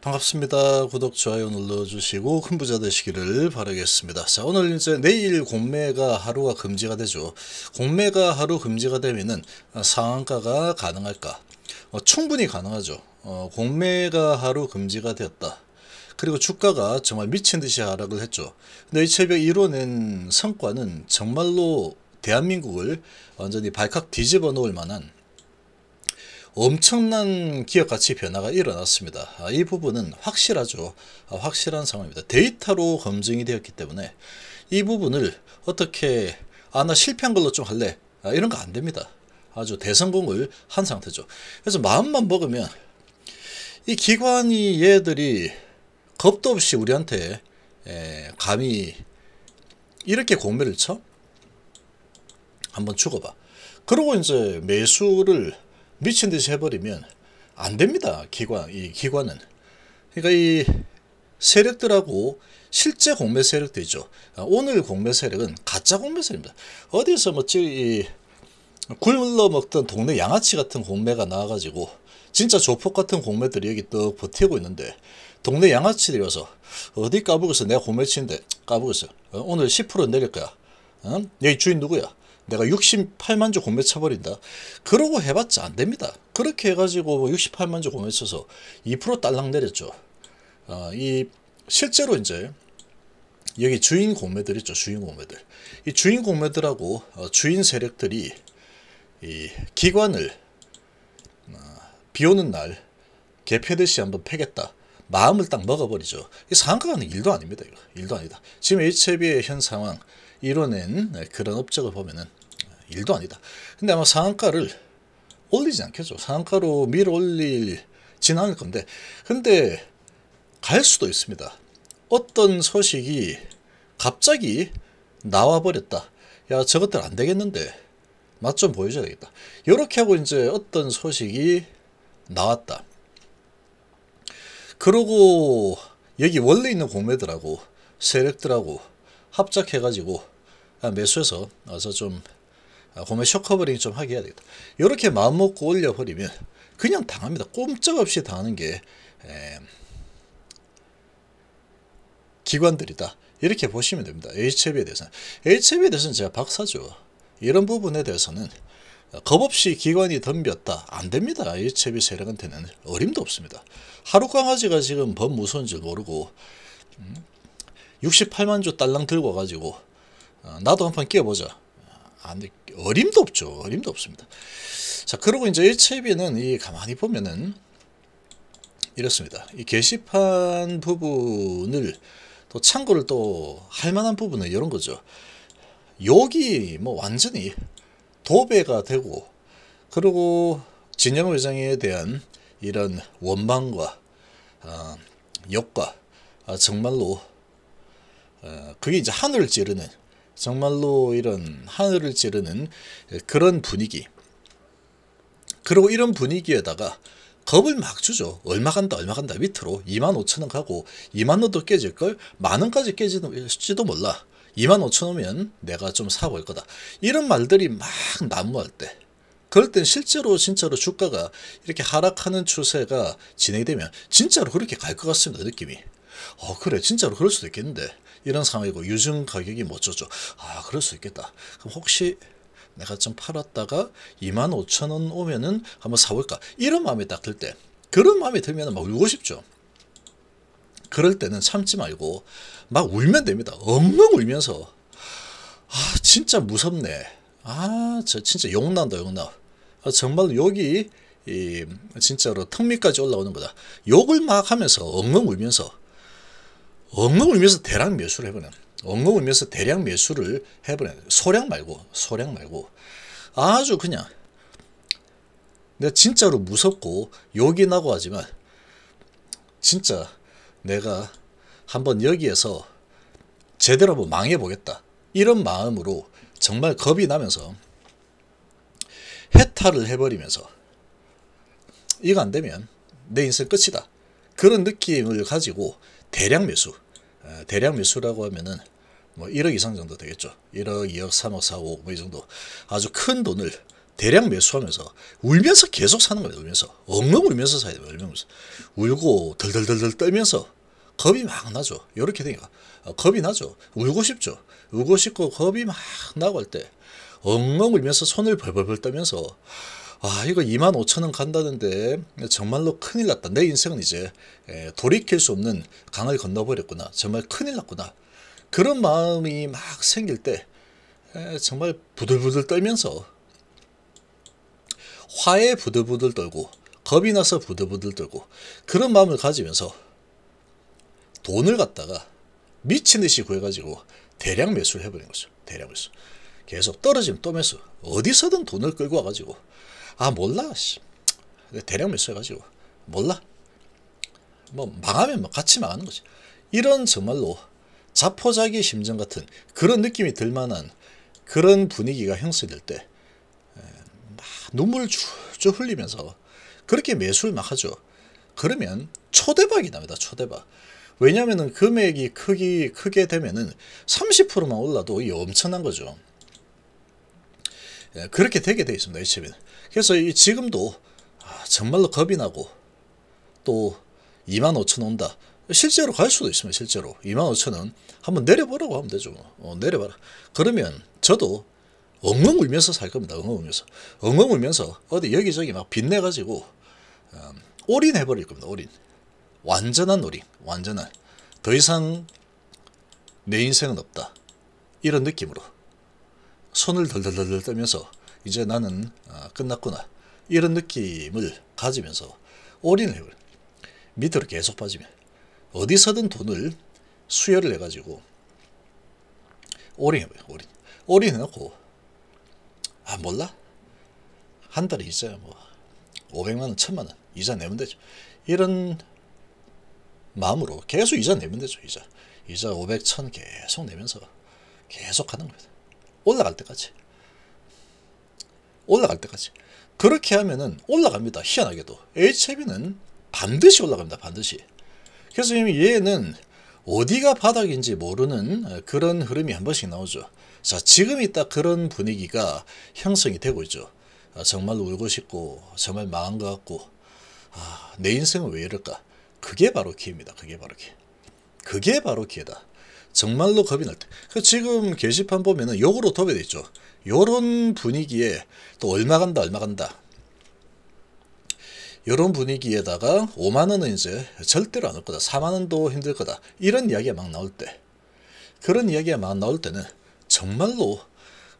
반갑습니다. 구독, 좋아요 눌러주시고 큰 부자 되시기를 바라겠습니다. 자, 오늘 이제 내일 공매가 하루가 금지가 되죠. 공매가 하루 금지가 되면은 아, 상한가가 가능할까? 어, 충분히 가능하죠. 어, 공매가 하루 금지가 되었다. 그리고 주가가 정말 미친 듯이 하락을 했죠. 근데 이 새벽 이뤄낸 성과는 정말로 대한민국을 완전히 발칵 뒤집어 놓을 만한 엄청난 기업 가치 변화가 일어났습니다. 아, 이 부분은 확실하죠. 아, 확실한 상황입니다. 데이터로 검증이 되었기 때문에 이 부분을 어떻게 아나 실패한 걸로 좀 할래 아, 이런 거 안 됩니다. 아주 대성공을 한 상태죠. 그래서 마음만 먹으면 이 기관이 얘들이 겁도 없이 우리한테 감히 이렇게 공매를 쳐? 한번 죽어봐. 그러고 이제 매수를 미친 듯이 해버리면 안 됩니다. 기관 이 기관은 그러니까 이 세력들하고 실제 공매 세력도 있죠. 아, 오늘 공매 세력은 가짜 공매 세력입니다. 어디서 뭐이 굴러 먹던 동네 양아치 같은 공매가 나와가지고 진짜 조폭 같은 공매들이 여기 또 버티고 있는데 동네 양아치들이 와서 어디 까불고서 내가 공매 치는데 까불고서 어, 오늘 10% 내릴 거야. 응? 어? 여기 주인 누구야? 내가 68만 주 공매 쳐버린다. 그러고 해봤자 안 됩니다. 그렇게 해가지고 68만 주 공매 쳐서 2% 딸랑 내렸죠. 어, 이 실제로 이제 여기 주인 공매들 있죠. 주인 공매들. 이 주인 공매들하고 어, 주인 세력들이 이 기관을 어, 비 오는 날 개패듯이 한번 패겠다. 마음을 딱 먹어버리죠. 이 상가는 일도 아닙니다. 이거 일도 아니다. 지금 HB의 현 상황 이뤄낸 그런 업적을 보면은 일도 아니다. 근데 아마 상한가를 올리지 않겠죠. 상한가로 밀어 올리진 않을 건데. 근데 갈 수도 있습니다. 어떤 소식이 갑자기 나와버렸다. 야, 저것들 안 되겠는데. 맛 좀 보여줘야 되겠다. 이렇게 하고 이제 어떤 소식이 나왔다. 그러고 여기 원래 있는 공매들하고 세력들하고 합작해가지고 아, 매수해서 와서좀 아, 고면 쇼커버링 좀 하게 해야 되겠다. 이렇게 마음먹고 올려버리면 그냥 당합니다. 꼼짝없이 당하는 게 에, 기관들이다. 이렇게 보시면 됩니다. HB에 대해서는. HB에 대해서는 제가 박사죠. 이런 부분에 대해서는 겁없이 기관이 덤볐다. 안 됩니다. HB 세력한테는 어림도 없습니다. 하루 강아지가 지금 법 무서운 줄 모르고 68만 음, 주 딸랑 들고 와가지고 어, 나도 한판 끼워보자. 안 돼. 어림도 없죠. 어림도 없습니다. 자, 그리고 이제 HAB는 이 가만히 보면은 이렇습니다. 이 게시판 부분을 또 참고를 또 할 만한 부분은 이런 거죠. 여기 뭐 완전히 도배가 되고 그리고 진영 회장에 대한 이런 원망과 어, 욕과 어, 정말로 어, 그게 이제 하늘을 찌르는 정말로 이런 하늘을 찌르는 그런 분위기. 그리고 이런 분위기에다가 겁을 막 주죠. 얼마 간다, 얼마 간다. 밑으로 2만 5천 원 가고 2만 원도 깨질 걸만 원까지 깨질지도 몰라. 2만 5천 원면 이 내가 좀 사볼 거다. 이런 말들이 막 난무할 때. 그럴 땐 실제로 진짜로 주가가 이렇게 하락하는 추세가 진행되면 진짜로 그렇게 갈 것 같습니다. 느낌이. 어 그래 진짜로 그럴 수도 있겠는데 이런 상황이고 유증 가격이 못어죠아 뭐 그럴 수 있겠다. 그럼 혹시 내가 좀 팔았다가 25,000원 오면은 한번 사볼까 이런 마음이 딱 들때 그런 마음이 들면 막 울고 싶죠. 그럴 때는 참지 말고 막 울면 됩니다. 엉엉 울면서 아 진짜 무섭네. 아저 진짜 욕난다 욕나. 아, 정말 여기 이 진짜로 턱밑까지 올라오는 거다. 욕을 막 하면서 엉엉 울면서 엉엉 울면서 대량 매수를 해버려. 엉엉 울면서 대량 매수를 해버려. 소량 말고, 소량 말고. 아주 그냥. 내가 진짜로 무섭고 욕이 나고 하지만, 진짜 내가 한번 여기에서 제대로 한번 망해보겠다. 이런 마음으로 정말 겁이 나면서 해탈을 해버리면서 이거 안 되면 내 인생 끝이다. 그런 느낌을 가지고 대량 매수. 아, 대량 매수라고 하면은 뭐 1억 이상 정도 되겠죠. 1억, 2억, 3억, 4억, 5억 뭐 이 정도. 아주 큰 돈을 대량 매수하면서 울면서 계속 사는 거예요. 울면서. 엉엉 울면서 사야 돼요. 울면서. 울고 덜덜덜덜 떨면서 겁이 막 나죠. 이렇게 되니까 어, 겁이 나죠. 울고 싶죠. 울고 싶고 겁이 막 나고 할 때 엉엉 울면서 손을 벌벌벌 떨면서 아 이거 2만 5천 원 간다는데 정말로 큰일 났다. 내 인생은 이제 에, 돌이킬 수 없는 강을 건너버렸구나. 정말 큰일 났구나. 그런 마음이 막 생길 때 에, 정말 부들부들 떨면서 화에 부들부들 떨고 겁이 나서 부들부들 떨고 그런 마음을 가지면서 돈을 갖다가 미친 듯이 구해가지고 대량 매수를 해버린 거죠. 대량 매수. 계속 떨어지면 또 매수. 어디서든 돈을 끌고 와가지고 아 몰라 씨. 대량 매수해가지고 몰라 뭐 망하면 뭐 같이 망하는 거지 이런 정말로 자포자기 심정 같은 그런 느낌이 들 만한 그런 분위기가 형성될 때눈물 쭉쭉 흘리면서 그렇게 매수를 막 하죠 그러면 초대박이 납니다 초대박 왜냐하면 금액이 크기 크게 되면은 30%만 올라도 엄청난 거죠 예, 그렇게 되게 돼 있습니다. HB는. 그래서 지금도 아, 정말로 겁이 나고 또2 5 0 온다. 실제로 갈 수도 있습니다. 실제로 2 5 0 0 한번 내려보라고 하면 되죠. 뭐. 어, 내려봐라. 그러면 저도 엉엉 울면서 살 겁니다. 엉엉 울면서 엉엉 울면서 어디 여기저기 막 빚내 가지고 음, 올인해 버릴 겁니다. 올인 완전한 올인 완전한 더 이상 내 인생은 없다 이런 느낌으로 손을 덜덜덜 덜 떨면서 이제 나는 아, 끝났구나 이런 느낌을 가지면서 올인을 해요. 밑으로 계속 빠지면 어디서든 돈을 수혈을 해가지고 올인해봐요. 올인. 올인해놓고 아 몰라? 한 달에 이제 뭐 500만원, 1000만원 이자 내면 되죠. 이런 마음으로 계속 이자 내면 되죠. 이자. 이자 500, 1000 계속 내면서 계속 하는 겁니다. 올라갈 때까지. 올라갈 때까지. 그렇게 하면은 올라갑니다. 희한하게도. HIV는 반드시 올라갑니다. 반드시. 그래서 이미 얘는 어디가 바닥인지 모르는 그런 흐름이 한 번씩 나오죠. 자, 지금이 딱 그런 분위기가 형성이 되고 있죠. 아, 정말 울고 싶고, 정말 망한 것 같고, 아, 내 인생은 왜 이럴까? 그게 바로 기회입니다. 그게 바로 기회. 그게 바로 기회다. 정말로 겁이 날 때. 그 지금 게시판 보면은 요으로 도배돼 있죠. 요런 분위기에 또 얼마 간다 얼마 간다. 요런 분위기에다가 5만원은 이제 절대로 안 올 거다. 4만원도 힘들 거다. 이런 이야기가 막 나올 때 그런 이야기가 막 나올 때는 정말로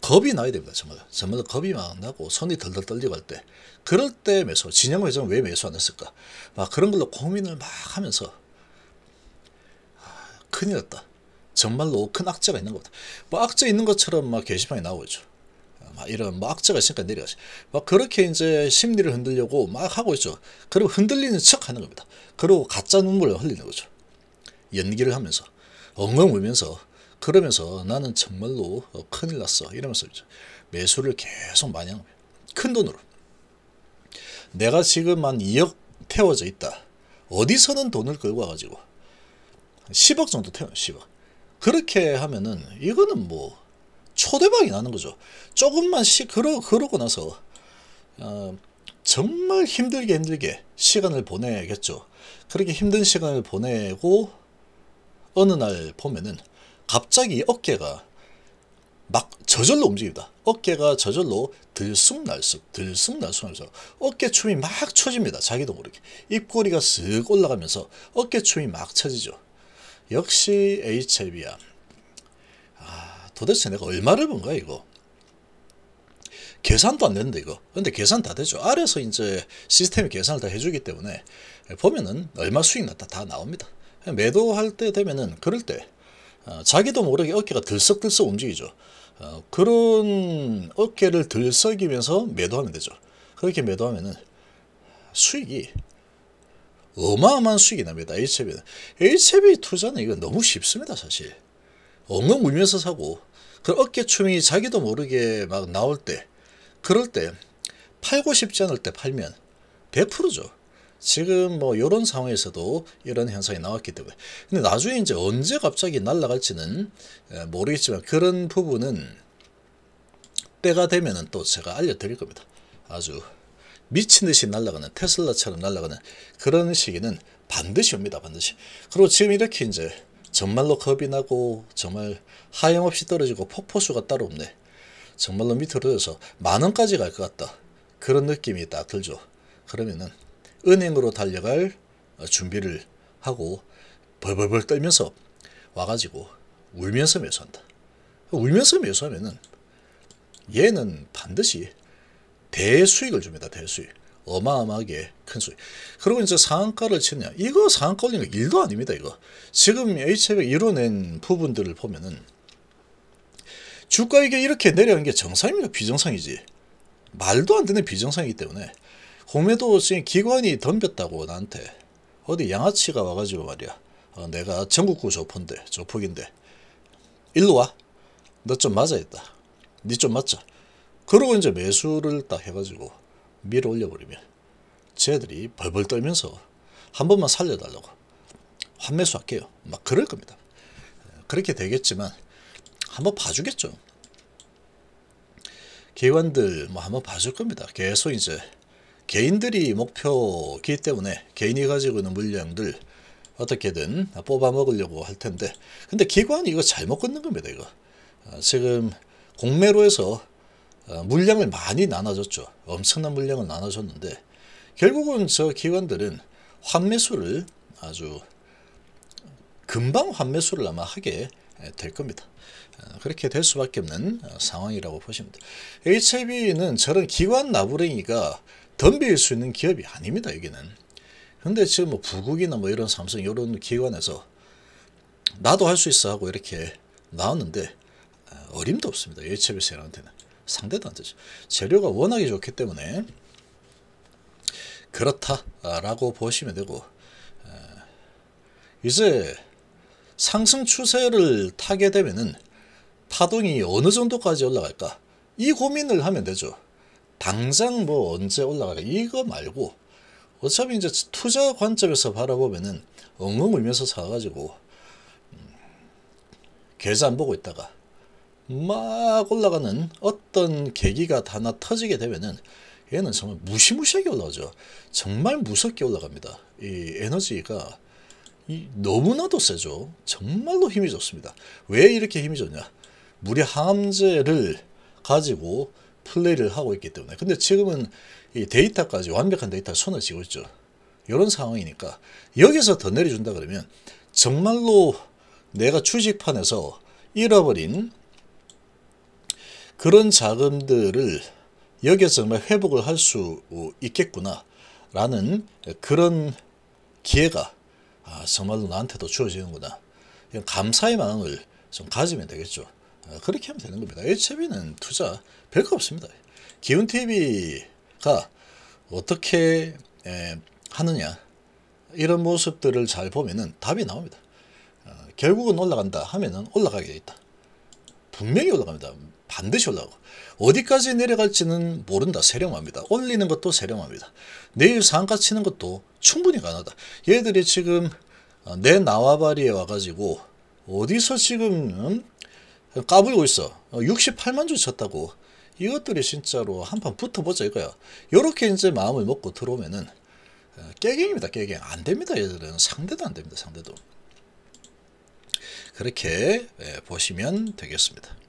겁이 나야 됩니다. 정말. 정말 겁이 막 나고 손이 덜덜 떨리고 할 때. 그럴 때 매수. 진영 회장 왜 매수 안 했을까? 막 그런 걸로 고민을 막 하면서 아, 큰일 났다. 정말로 큰 악재가 있는 겁니다. 뭐 악재 있는 것처럼 막 게시판이 나오죠. 막 이런 막 악재가 있으니까 내려가지. 막 그렇게 이제 심리를 흔들려고 막 하고 있죠. 그리고 흔들리는 척 하는 겁니다. 그리고 가짜 눈물을 흘리는 거죠. 연기를 하면서 엉엉 울면서 그러면서 나는 정말로 어, 큰일 났어 이러면서 매수를 계속 많이 하 거예요. 큰 돈으로. 내가 지금 한 2억 태워져 있다. 어디서는 돈을 끌고 가지고 10억 정도 태워요. 10억. 그렇게 하면은 이거는 뭐 초대박이 나는 거죠. 조금만 시 그러, 그러고 나서 어, 정말 힘들게 힘들게 시간을 보내겠죠. 그렇게 힘든 시간을 보내고 어느 날 보면은 갑자기 어깨가 막 저절로 움직입니다. 어깨가 저절로 들쑥날쑥 들쑥날쑥하면서 어깨춤이 막 쳐집니다. 자기도 모르게. 입꼬리가 쓱 올라가면서 어깨춤이 막 쳐지죠. 역시 HLB야. 아, 도대체 내가 얼마를 번 거야, 이거? 계산도 안 되는데, 이거. 근데 계산 다 되죠. 아래서 이제 시스템이 계산을 다 해주기 때문에 보면은 얼마 수익 났다 다 나옵니다. 매도할 때 되면은 그럴 때 어, 자기도 모르게 어깨가 들썩들썩 움직이죠. 어, 그런 어깨를 들썩이면서 매도하면 되죠. 그렇게 매도하면은 수익이 어마어마한 수익이 납니다. HB는. E HB e 투자는 이건 너무 쉽습니다. 사실. 엉엉 울면서 사고 그 어깨춤이 자기도 모르게 막 나올 때 그럴 때 팔고 싶지 않을 때 팔면 100%죠. 지금 뭐 이런 상황에서도 이런 현상이 나왔기 때문에 근데 나중에 이제 언제 갑자기 날아갈지는 모르겠지만 그런 부분은 때가 되면또 제가 알려드릴 겁니다. 아주 미친 듯이 날아가는 테슬라처럼 날아가는 그런 시기는 반드시 옵니다. 반드시. 그리고 지금 이렇게 이제 정말로 겁이 나고 정말 하염없이 떨어지고 폭포수가 따로 없네. 정말로 밑으로 떨어져서 만 원까지 갈 것 같다. 그런 느낌이 딱 들죠. 그러면은 은행으로 달려갈 어, 준비를 하고 벌벌벌 떨면서 와가지고 울면서 매수한다. 울면서 매수하면은 얘는 반드시 대수익을 줍니다. 대수익. 어마어마하게 큰 수익. 그리고 이제 상한가를 치느냐. 이거 상한가 올리는 거 일도 아닙니다. 이거. 지금 H협약 이뤄낸 부분들을 보면은 주가 이게 이렇게 내려간 게 정상입니까? 비정상이지. 말도 안 되는 비정상이기 때문에 공매도 지금 기관이 덤볐다고 나한테 어디 양아치가 와가지고 말이야. 어, 내가 전국구 조폭데 조폭인데 일로 와. 너 좀맞아야겠다니 좀 맞자. 그러고 이제 매수를 딱 해가지고 밀어 올려버리면 쟤들이 벌벌 떨면서 한 번만 살려달라고 환매수 할게요. 막 그럴 겁니다. 그렇게 되겠지만 한번 봐주겠죠. 기관들뭐 한번 봐줄 겁니다. 계속 이제 개인들이 목표기 때문에 개인이 가지고 있는 물량들 어떻게든 뽑아 먹으려고 할 텐데 근데 기관이 이거 잘못 걷는 겁니다 이거 아, 지금 공매로해서 어, 물량을 많이 나눠줬죠. 엄청난 물량을 나눠줬는데 결국은 저 기관들은 환매수를 아주 금방 환매수를 아마 하게 될 겁니다. 어, 그렇게 될 수밖에 없는 어, 상황이라고 보시면 돼 HIV는 저런 기관 나부랭이가 덤빌 수 있는 기업이 아닙니다. 여기는. 근데 지금 뭐 부국이나 뭐 이런 삼성 이런 기관에서 나도 할 수 있어 하고 이렇게 나왔는데 어림도 없습니다. HIV 세라한테는. 상대도 안 되죠. 재료가 워낙에 좋기 때문에 그렇다라고 보시면 되고 이제 상승 추세를 타게 되면 파동이 어느 정도까지 올라갈까 이 고민을 하면 되죠. 당장 뭐 언제 올라갈까 이거 말고 어차피 이제 투자 관점에서 바라보면은 엉엉 울면서 사가지고 음, 계산 보고 있다가 막 올라가는 어떤 계기가 하나 터지게 되면은 얘는 정말 무시무시하게 올라오죠. 정말 무섭게 올라갑니다. 이 에너지가 이 너무나도 세죠. 정말로 힘이 좋습니다. 왜 이렇게 힘이 좋냐? 물려 항암제를 가지고 플레이를 하고 있기 때문에. 근데 지금은 이 데이터까지 완벽한 데이터 손을 쥐고 있죠. 이런 상황이니까 여기서 더 내려준다 그러면 정말로 내가 주식판에서 잃어버린 그런 자금들을 여기서 정말 회복을 할 수 있겠구나 라는 그런 기회가 아, 정말로 나한테도 주어지는구나. 감사의 마음을 좀 가지면 되겠죠. 아, 그렇게 하면 되는 겁니다. HB는 투자 별거 없습니다. 기운TV가 어떻게 하느냐 이런 모습들을 잘 보면은 답이 나옵니다. 아, 결국은 올라간다 하면은 올라가게 돼 있다. 분명히 올라갑니다. 반드시 올라가고 어디까지 내려갈지는 모른다. 세령합니다. 올리는 것도 세령합니다. 내일 상가 치는 것도 충분히 가능하다. 얘들이 지금 어, 내 나와바리에 와가지고 어디서 지금 음? 까불고 있어. 68만 어, 주 쳤다고. 이것들이 진짜로 한판 붙어보자 이거야. 이렇게 이제 마음을 먹고 들어오면은 어, 깨갱입니다. 깨갱. 안 됩니다. 얘들은 상대도 안 됩니다. 상대도. 그렇게 예, 보시면 되겠습니다.